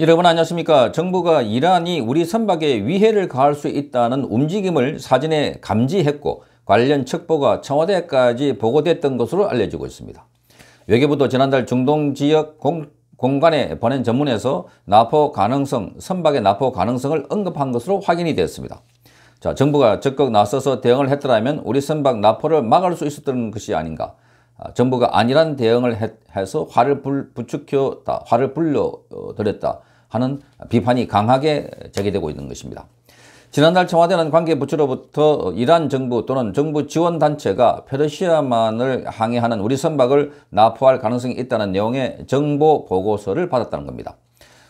여러분 안녕하십니까 정부가 이란이 우리 선박에 위해를 가할 수 있다는 움직임을 사진에 감지했고 관련 척보가 청와대까지 보고됐던 것으로 알려지고 있습니다 외교부도 지난달 중동지역 공, 공간에 보낸 전문에서 나포 가능성, 선박의 나포 가능성을 언급한 것으로 확인이 되었습니다. 자, 정부가 적극 나서서 대응을 했더라면 우리 선박 나포를 막을 수 있었던 것이 아닌가 아, 정부가 아니란 대응을 해서 화를 불, 부추켰다, 화를 불러드렸다 어, 하는 비판이 강하게 제기되고 있는 것입니다. 지난달 청와대는 관계부처로부터 이란 정부 또는 정부 지원단체가 페르시아만을 항해하는 우리 선박을 납포할 가능성이 있다는 내용의 정보 보고서를 받았다는 겁니다.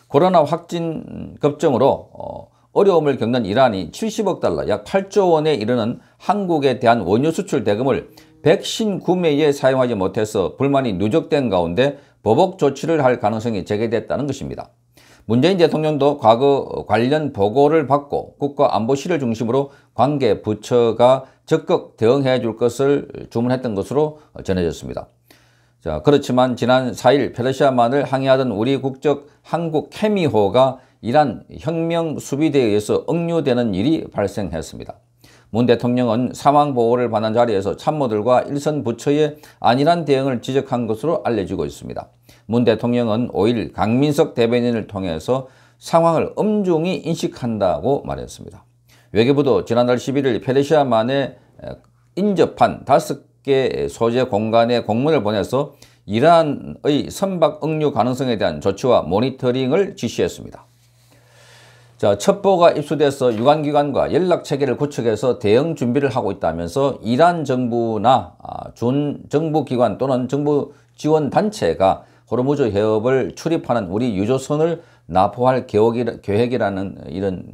코로나 확진 급증으로 어, 어려움을 겪는 이란이 70억 달러, 약 8조 원에 이르는 한국에 대한 원유 수출 대금을 백신 구매에 사용하지 못해서 불만이 누적된 가운데 보복 조치를 할 가능성이 제기됐다는 것입니다. 문재인 대통령도 과거 관련 보고를 받고 국가안보실을 중심으로 관계 부처가 적극 대응해 줄 것을 주문했던 것으로 전해졌습니다. 자, 그렇지만 지난 4일 페르시아만을 항해하던 우리 국적 한국 케미호가 이란 혁명 수비대에 의해서 억류되는 일이 발생했습니다. 문 대통령은 사망 보호를 받는 자리에서 참모들과 일선 부처의 안일한 대응을 지적한 것으로 알려지고 있습니다. 문 대통령은 5일 강민석 대변인을 통해서 상황을 엄중히 인식한다고 말했습니다. 외교부도 지난달 11일 페르시아만에 인접한 5개 소재 공간에 공문을 보내서 이란의 선박 응류 가능성에 대한 조치와 모니터링을 지시했습니다. 자, 첩보가 입수돼서 유관기관과 연락체계를 구축해서 대응 준비를 하고 있다면서 이란 정부나 아, 준 정부기관 또는 정부 지원 단체가 호르무즈 해협을 출입하는 우리 유조선을 납포할 계획이라는 이런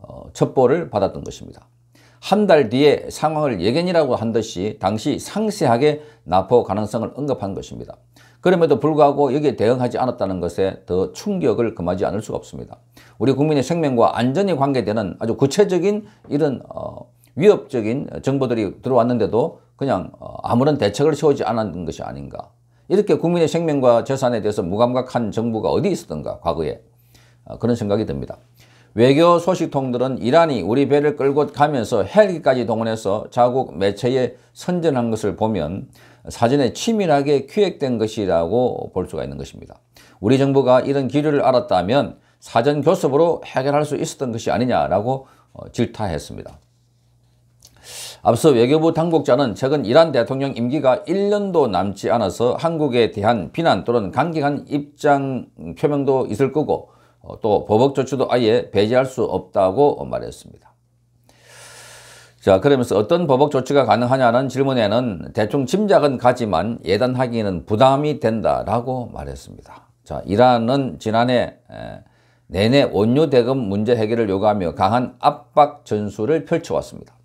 어, 첩보를 받았던 것입니다. 한 달 뒤에 상황을 예견이라고 한 듯이 당시 상세하게 납포 가능성을 언급한 것입니다. 그럼에도 불구하고 여기에 대응하지 않았다는 것에 더 충격을 금하지 않을 수가 없습니다. 우리 국민의 생명과 안전이 관계되는 아주 구체적인 이런 어, 위협적인 정보들이 들어왔는데도 그냥 어, 아무런 대책을 세우지 않았던 것이 아닌가. 이렇게 국민의 생명과 재산에 대해서 무감각한 정부가 어디 있었던가 과거에 어, 그런 생각이 듭니다. 외교 소식통들은 이란이 우리 배를 끌고 가면서 헬기까지 동원해서 자국 매체에 선전한 것을 보면 사전에 치밀하게 기획된 것이라고 볼 수가 있는 것입니다. 우리 정부가 이런 기류를 알았다면 사전 교섭으로 해결할 수 있었던 것이 아니냐라고 어, 질타했습니다. 앞서 외교부 당국자는 최근 이란 대통령 임기가 1년도 남지 않아서 한국에 대한 비난 또는 강경한 입장 표명도 있을 거고 어, 또 보복 조치도 아예 배제할 수 없다고 말했습니다. 자 그러면서 어떤 보복 조치가 가능하냐는 질문에는 대충 짐작은 가지만 예단하기는 부담이 된다라고 말했습니다. 자 이란은 지난해 내내 원유 대금 문제 해결을 요구하며 강한 압박 전술을 펼쳐왔습니다.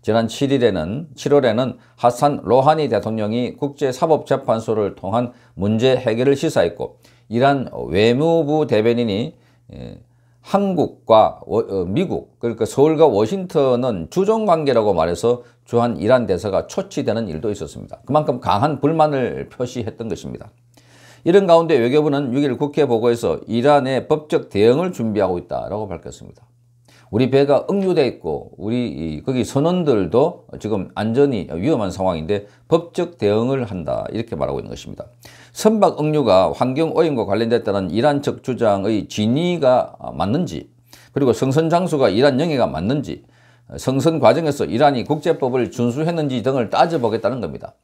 지난 7일에는 7월에는 하산 로하니 대통령이 국제사법재판소를 통한 문제 해결을 시사했고 이란 외무부 대변인이 한국과 어, 미국 그러니까 서울과 워싱턴은 주종관계라고 말해서 주한 이란 대사가 초치되는 일도 있었습니다. 그만큼 강한 불만을 표시했던 것입니다. 이런 가운데 외교부는 6일 국회 보고에서 이란의 법적 대응을 준비하고 있다라고 밝혔습니다. 우리 배가 응유돼 있고 우리 거기 선원들도 지금 안전이 위험한 상황인데 법적 대응을 한다 이렇게 말하고 있는 것입니다. 선박 응유가 환경 오염과 관련됐다는 이란 측 주장의 진위가 맞는지 그리고 성선 장수가 이란 영해가 맞는지 성선 과정에서 이란이 국제법을 준수했는지 등을 따져보겠다는 겁니다.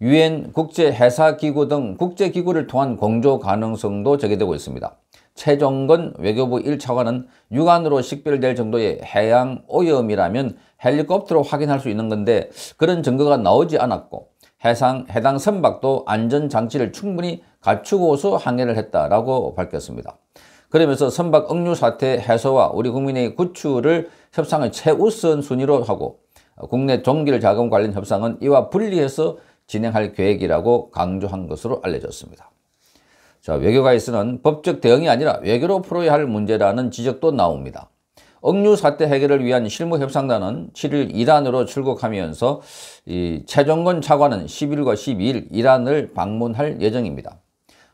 유엔 국제해사기구 등 국제기구를 통한 공조 가능성도 제기되고 있습니다. 최종근 외교부 1차관은 육안으로 식별될 정도의 해양 오염이라면 헬리콥터로 확인할 수 있는 건데 그런 증거가 나오지 않았고 해상, 해당 선박도 안전장치를 충분히 갖추고서 항해를 했다라고 밝혔습니다. 그러면서 선박 억류 사태 해소와 우리 국민의 구출을 협상의 최우선 순위로 하고 국내 종길 자금 관련 협상은 이와 분리해서 진행할 계획이라고 강조한 것으로 알려졌습니다. 자, 외교가에서는 법적 대응이 아니라 외교로 풀어야 할 문제라는 지적도 나옵니다. 억류 사태 해결을 위한 실무협상단은 7일 이란으로 출국하면서 이 최종건 차관은 11일과 12일 이란을 방문할 예정입니다.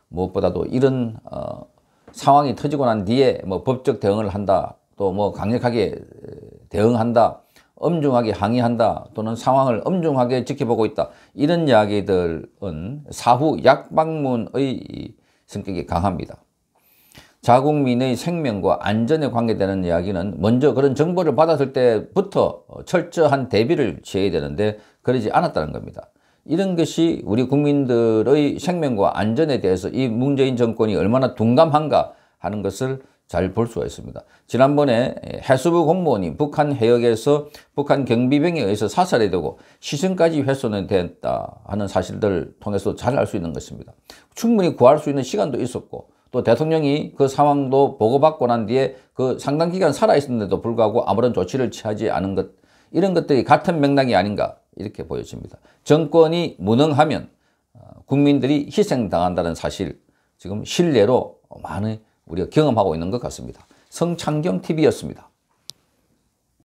무엇보다도 이런 어, 상황이 터지고 난 뒤에 뭐 법적 대응을 한다, 또뭐 강력하게 대응한다, 엄중하게 항의한다, 또는 상황을 엄중하게 지켜보고 있다 이런 이야기들은 사후 약방문의 성격이 강합니다. 자국민의 생명과 안전에 관계되는 이야기는 먼저 그런 정보를 받았을 때부터 철저한 대비를 취해야 되는데 그러지 않았다는 겁니다. 이런 것이 우리 국민들의 생명과 안전에 대해서 이 문재인 정권이 얼마나 둔감한가 하는 것을 잘볼 수가 있습니다. 지난번에 해수부 공무원이 북한 해역에서 북한 경비병에 의해서 사살이 되고 시신까지 훼손이 됐다 하는 사실들을 통해서 잘 알 수 있는 것입니다. 충분히 구할 수 있는 시간도 있었고 또 대통령이 그 상황도 보고받고 난 뒤에 그 상당 기간 살아있었는데도 불구하고 아무런 조치를 취하지 않은 것 이런 것들이 같은 맥락이 아닌가 이렇게 보여집니다. 정권이 무능하면 어, 국민들이 희생당한다는 사실 지금 신뢰로 많은 우리가 경험하고 있는 것 같습니다. 성창경 TV였습니다.